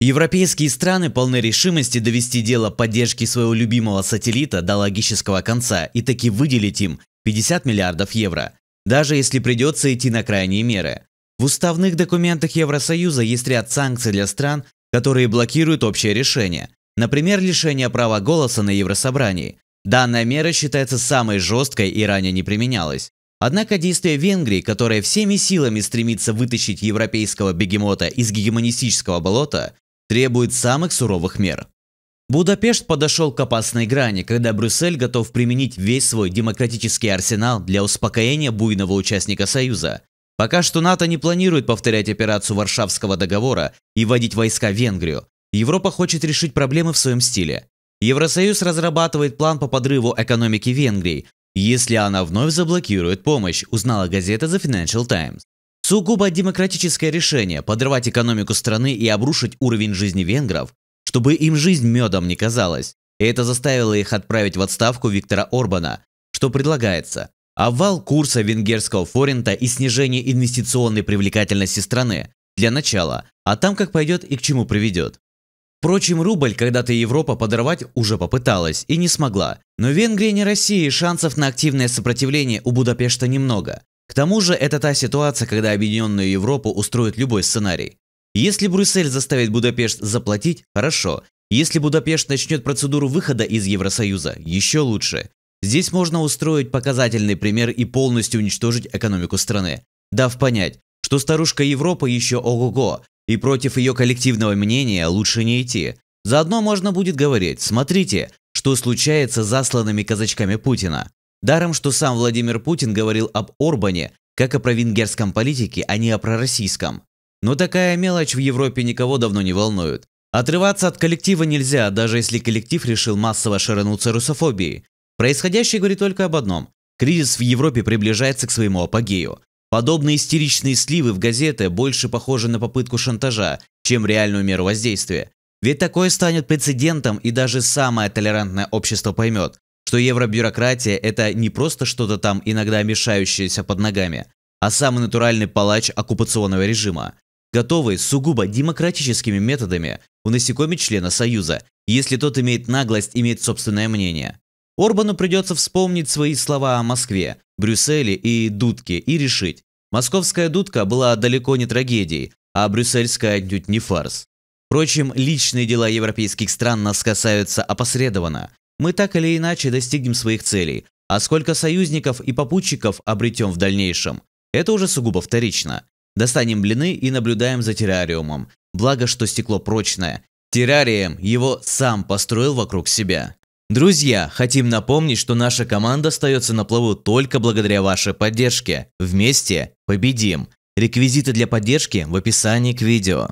Европейские страны полны решимости довести дело поддержки своего любимого сателлита до логического конца и таки выделить им 50 миллиардов евро, даже если придется идти на крайние меры. В уставных документах Евросоюза есть ряд санкций для стран, которые блокируют общее решение, например, лишение права голоса на Еврособрании. Данная мера считается самой жесткой и ранее не применялась. Однако действия Венгрии, которая всеми силами стремится вытащить европейского бегемота из гегемонистического болота, требует самых суровых мер. Будапешт подошел к опасной грани, когда Брюссель готов применить весь свой демократический арсенал для успокоения буйного участника Союза. Пока что НАТО не планирует повторять операцию Варшавского договора и вводить войска в Венгрию. Европа хочет решить проблемы в своем стиле. Евросоюз разрабатывает план по подрыву экономики Венгрии, если она вновь заблокирует помощь, узнала газета The Financial Times. Сугубо демократическое решение – подрывать экономику страны и обрушить уровень жизни венгров, чтобы им жизнь медом не казалась. И это заставило их отправить в отставку Виктора Орбана, что предлагается. Обвал курса венгерского форинта и снижение инвестиционной привлекательности страны для начала, а там как пойдет и к чему приведет. Впрочем, рубль когда-то Европа подорвать уже попыталась и не смогла. Но Венгрия не Россия и шансов на активное сопротивление у Будапешта немного. К тому же это та ситуация, когда Объединенную Европу устроит любой сценарий. Если Брюссель заставит Будапешт заплатить – хорошо. Если Будапешт начнет процедуру выхода из Евросоюза – еще лучше. Здесь можно устроить показательный пример и полностью уничтожить экономику страны, дав понять, что старушка Европа еще ого-го, и против ее коллективного мнения лучше не идти. Заодно можно будет говорить, смотрите, что случается с засланными казачками Путина. Даром, что сам Владимир Путин говорил об Орбане, как о провенгерском политике, а не о пророссийском. Но такая мелочь в Европе никого давно не волнует. Отрываться от коллектива нельзя, даже если коллектив решил массово шарануться русофобией. Происходящее говорит только об одном. Кризис в Европе приближается к своему апогею. Подобные истеричные сливы в газеты больше похожи на попытку шантажа, чем реальную меру воздействия. Ведь такое станет прецедентом и даже самое толерантное общество поймет, что евробюрократия – это не просто что-то там иногда мешающееся под ногами, а самый натуральный палач оккупационного режима, готовый сугубо демократическими методами унасекомить члена Союза, если тот имеет наглость иметь собственное мнение. Орбану придется вспомнить свои слова о Москве, Брюсселе и Дудке и решить, московская Дудка была далеко не трагедией, а брюссельская отнюдь не фарс. Впрочем, личные дела европейских стран нас касаются опосредованно, мы так или иначе достигнем своих целей, а сколько союзников и попутчиков обретем в дальнейшем, это уже сугубо вторично. Достанем блины и наблюдаем за террариумом, благо что стекло прочное. Террарием его сам построил вокруг себя. Друзья, хотим напомнить, что наша команда остается на плаву только благодаря вашей поддержке. Вместе победим! Реквизиты для поддержки в описании к видео.